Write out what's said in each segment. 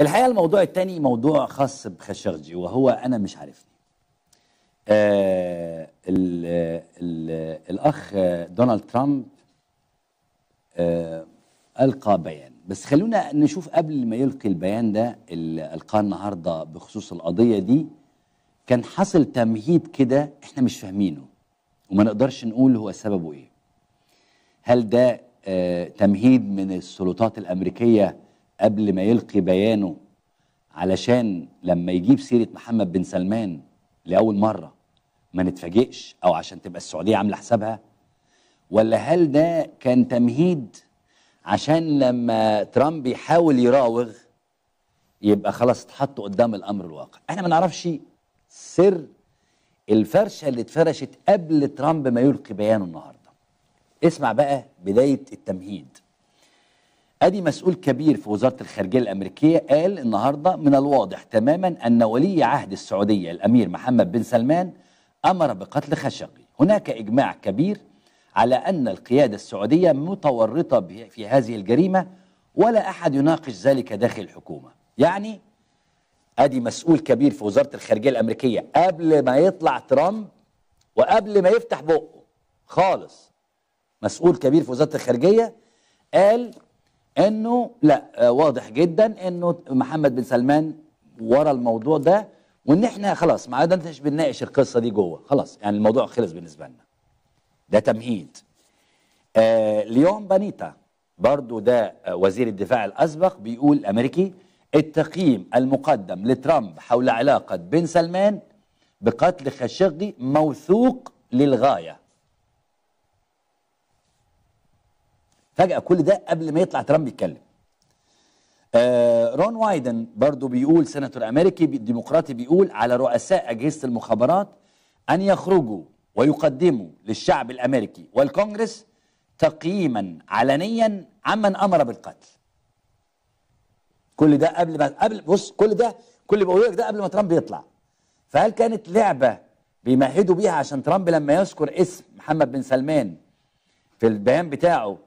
الحقيقه الموضوع الثاني موضوع خاص بخشرجي وهو انا مش عارفني آه ال ال الاخ دونالد ترامب آه القى بيان بس خلونا نشوف قبل ما يلقي البيان ده اللي القاه النهارده بخصوص القضيه دي كان حصل تمهيد كده احنا مش فاهمينه وما نقدرش نقول هو سببه ايه هل ده آه تمهيد من السلطات الامريكيه قبل ما يلقي بيانه علشان لما يجيب سيرة محمد بن سلمان لأول مرة ما نتفاجئش أو عشان تبقى السعودية عاملة حسابها ولا هل ده كان تمهيد عشان لما ترامب يحاول يراوغ يبقى خلاص اتحط قدام الأمر الواقع احنا ما نعرفش سر الفرشة اللي اتفرشت قبل ترامب ما يلقي بيانه النهاردة اسمع بقى بداية التمهيد ادي مسؤول كبير في وزاره الخارجيه الامريكيه قال النهارده من الواضح تماما ان ولي عهد السعوديه الامير محمد بن سلمان امر بقتل خشقي هناك اجماع كبير على ان القياده السعوديه متورطه في هذه الجريمه ولا احد يناقش ذلك داخل الحكومه يعني ادي مسؤول كبير في وزاره الخارجيه الامريكيه قبل ما يطلع ترامب وقبل ما يفتح بقه خالص مسؤول كبير في وزاره الخارجيه قال انه لا آه، واضح جدا انه محمد بن سلمان ورا الموضوع ده وان احنا خلاص ما عدناش بنناقش القصه دي جوه خلاص يعني الموضوع خلص بالنسبه لنا ده تمهيد آه ليون بانيتا برضو ده آه، وزير الدفاع الاسبق بيقول امريكي التقييم المقدم لترامب حول علاقه بن سلمان بقتل خاشقجي موثوق للغايه فجأة كل ده قبل ما يطلع ترامب يتكلم آه رون وايدن برضو بيقول سناتور أمريكي الديمقراطي بيقول على رؤساء أجهزة المخابرات أن يخرجوا ويقدموا للشعب الأمريكي والكونجرس تقييما علنيا عمن أمر بالقتل كل ده قبل ما قبل بص كل ده كل اللي بقوله لك ده قبل ما ترامب يطلع فهل كانت لعبة بيمهدوا بيها عشان ترامب لما يذكر اسم محمد بن سلمان في البيان بتاعه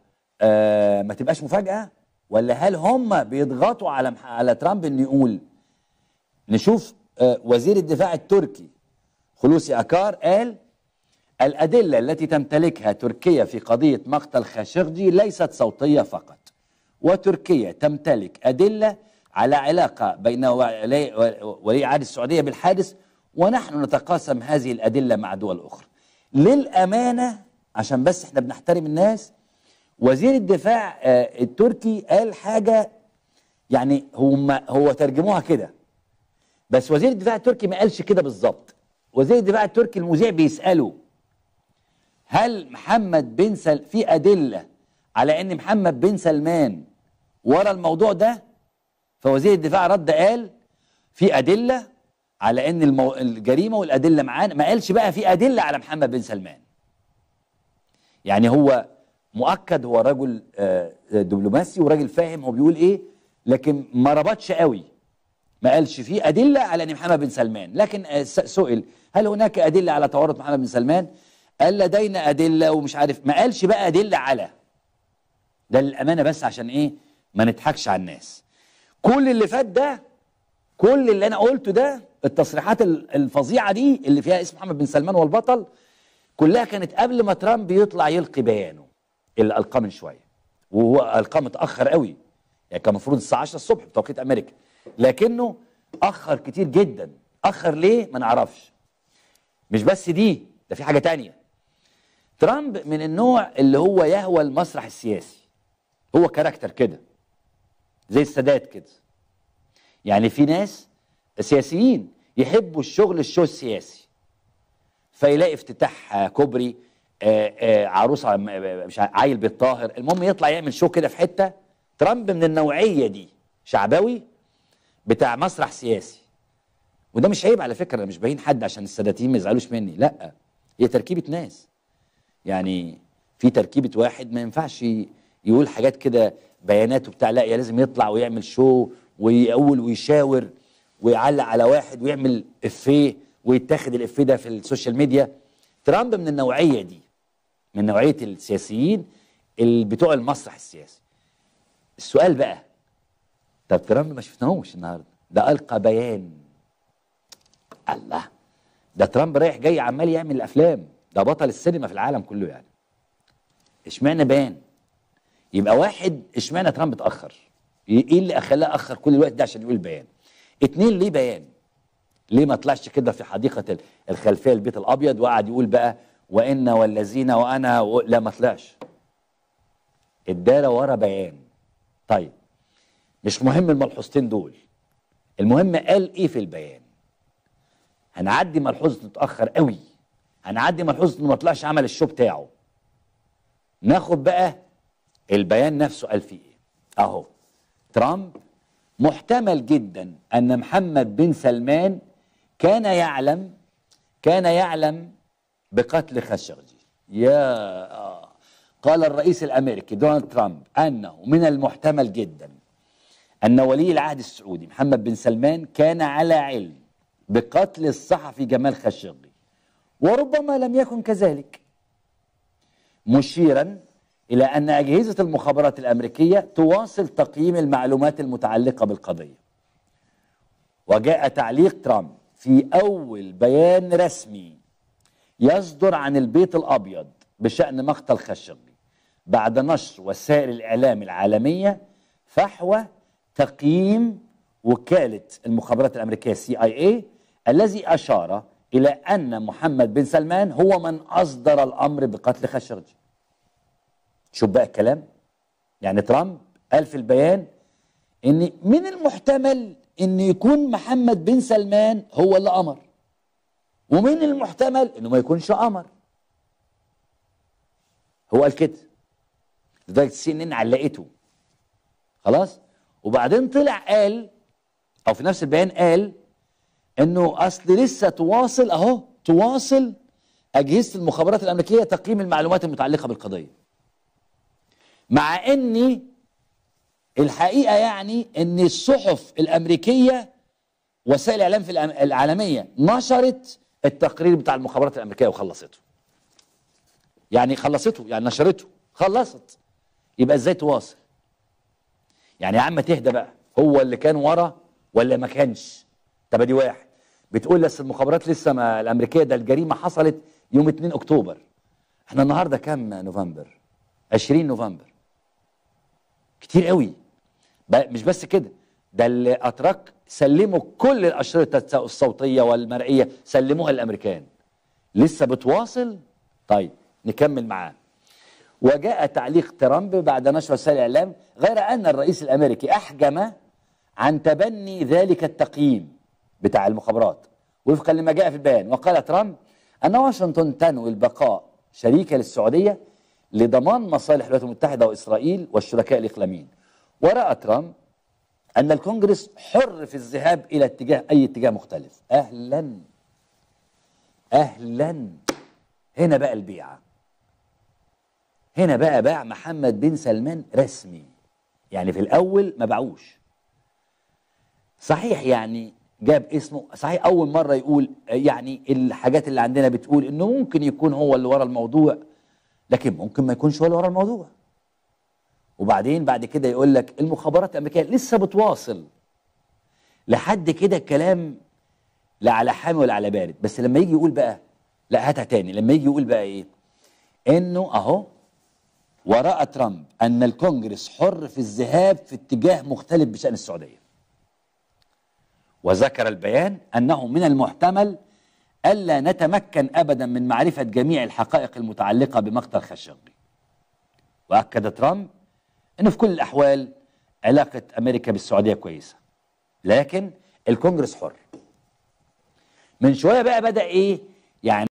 آه، ما تبقاش مفاجاه ولا هل هم بيضغطوا على على ترامب انه يقول نشوف آه، وزير الدفاع التركي خلوصي اكار قال الادله التي تمتلكها تركيا في قضيه مقتل خاشقجي ليست صوتيه فقط وتركيا تمتلك ادله على علاقه بين ولي عهد السعوديه بالحادث ونحن نتقاسم هذه الادله مع دول اخرى للامانه عشان بس احنا بنحترم الناس وزير الدفاع آه، التركي قال حاجه يعني هم هو ترجموها كده بس وزير الدفاع التركي ما قالش كده بالظبط وزير الدفاع التركي المذيع بيساله هل محمد بن سل في ادله على ان محمد بن سلمان ورا الموضوع ده فوزير الدفاع رد قال في ادله على ان المو... الجريمه والادله معانا ما قالش بقى في ادله على محمد بن سلمان يعني هو مؤكد هو راجل آه، آه، دبلوماسي وراجل فاهم هو بيقول ايه لكن ما ربطش قوي ما قالش فيه ادله على ان محمد بن سلمان لكن آه، سئل هل هناك ادله على تورط محمد بن سلمان قال لدينا ادله ومش عارف ما قالش بقى ادله على ده للامانه بس عشان ايه ما نضحكش على الناس كل اللي فات ده كل اللي انا قلته ده التصريحات الفظيعه دي اللي فيها اسم محمد بن سلمان والبطل كلها كانت قبل ما ترامب يطلع يلقي بيانه اللي من شوية وهو ارقام اتاخر قوي يعني كان المفروض الساعة 10 الصبح بتوقيت أمريكا لكنه أخر كتير جدا أخر ليه ما نعرفش مش بس دي ده في حاجة تانية ترامب من النوع اللي هو يهوى المسرح السياسي هو كاركتر كده زي السادات كده يعني في ناس سياسيين يحبوا الشغل الشو السياسي فيلاقي افتتاح كوبري آه، آه، عروسه آه، مش عيل بالطاهر المهم يطلع يعمل شو كده في حته ترامب من النوعيه دي شعبوي بتاع مسرح سياسي وده مش عيب على فكره انا مش باين حد عشان الساداتيين ما يزعلوش مني لا هي تركيبه ناس يعني في تركيبه واحد ما ينفعش يقول حاجات كده بيانات وبتاع لا يا لازم يطلع ويعمل شو ويقول ويشاور ويعلق على واحد ويعمل افيه ويتاخد الافيه ده في السوشيال ميديا ترامب من النوعيه دي من نوعيه السياسيين اللي بتوع المسرح السياسي السؤال بقى طب ترامب ما شفناهوش النهارده ده القى بيان الله ده ترامب رايح جاي عمال يعمل الافلام ده بطل السينما في العالم كله يعني اشمعنى بيان يبقى واحد اشمعنى ترامب اتاخر ايه اللي خلاه اخر كل الوقت ده عشان يقول بيان اتنين ليه بيان ليه ما طلعش كده في حديقه الخلفيه البيت الابيض وقعد يقول بقى وإن والذين وأنا و... لا ما طلعش الدالة ورا بيان طيب مش مهم الملحوظتين دول المهم قال إيه في البيان هنعدي ملحوظة متأخر قوي هنعدي ملحوظة إنه ما طلعش عمل الشو بتاعه ناخد بقى البيان نفسه قال فيه إيه أهو ترامب محتمل جدا أن محمد بن سلمان كان يعلم كان يعلم بقتل خاشقجي يا قال الرئيس الامريكي دونالد ترامب انه من المحتمل جدا ان ولي العهد السعودي محمد بن سلمان كان على علم بقتل الصحفي جمال خاشقجي وربما لم يكن كذلك مشيرا الى ان اجهزه المخابرات الامريكيه تواصل تقييم المعلومات المتعلقه بالقضيه وجاء تعليق ترامب في اول بيان رسمي يصدر عن البيت الأبيض بشأن مقتل خشقجي بعد نشر وسائل الإعلام العالمية فحوى تقييم وكالة المخابرات الأمريكية سي آي اي الذي أشار إلى أن محمد بن سلمان هو من أصدر الأمر بقتل خشقجي شوف بقى الكلام يعني ترامب قال في البيان ان من المحتمل ان يكون محمد بن سلمان هو اللي امر ومن المحتمل انه ما يكونش قمر هو قال كده لدرجه السي ان ان علقته خلاص وبعدين طلع قال او في نفس البيان قال انه اصل لسه تواصل اهو تواصل اجهزه المخابرات الامريكيه تقييم المعلومات المتعلقه بالقضيه مع ان الحقيقه يعني ان الصحف الامريكيه وسائل الاعلام في العالميه نشرت التقرير بتاع المخابرات الامريكيه وخلصته يعني خلصته يعني نشرته خلصت يبقى ازاي تواصل يعني يا عم تهدى بقى هو اللي كان ورا ولا ما كانش طب دي واحد بتقول بس المخابرات لسه ما الامريكيه ده الجريمه حصلت يوم 2 اكتوبر احنا النهارده كام نوفمبر 20 نوفمبر كتير قوي مش بس كده ده الاتراك سلموا كل الأشرطة الصوتية والمرئية سلموها للأمريكان لسه بتواصل طيب نكمل معاه وجاء تعليق ترامب بعد نشر رسائل الإعلام غير أن الرئيس الأمريكي أحجم عن تبني ذلك التقييم بتاع المخابرات وفقا لما جاء في البيان وقال ترامب أن واشنطن تنوي البقاء شريكة للسعودية لضمان مصالح الولايات المتحدة وإسرائيل والشركاء الإقليميين ورأى ترامب أن الكونجرس حر في الذهاب إلى اتجاه أي اتجاه مختلف أهلا أهلا هنا بقى البيعة هنا بقى باع محمد بن سلمان رسمي يعني في الأول ما باعوش صحيح يعني جاب اسمه صحيح أول مرة يقول يعني الحاجات اللي عندنا بتقول إنه ممكن يكون هو اللي ورا الموضوع لكن ممكن ما يكونش هو اللي ورا الموضوع وبعدين بعد كده يقول لك المخابرات الامريكيه لسه بتواصل لحد كده الكلام لا على حامي ولا على بارد بس لما يجي يقول بقى لا هاتها تاني لما يجي يقول بقى ايه انه اهو وراء ترامب ان الكونجرس حر في الذهاب في اتجاه مختلف بشان السعوديه وذكر البيان انه من المحتمل الا نتمكن ابدا من معرفه جميع الحقائق المتعلقه بمقتل خشقي واكد ترامب لأنه في كل الاحوال علاقه امريكا بالسعوديه كويسه لكن الكونجرس حر من شويه بقى بدا ايه يعني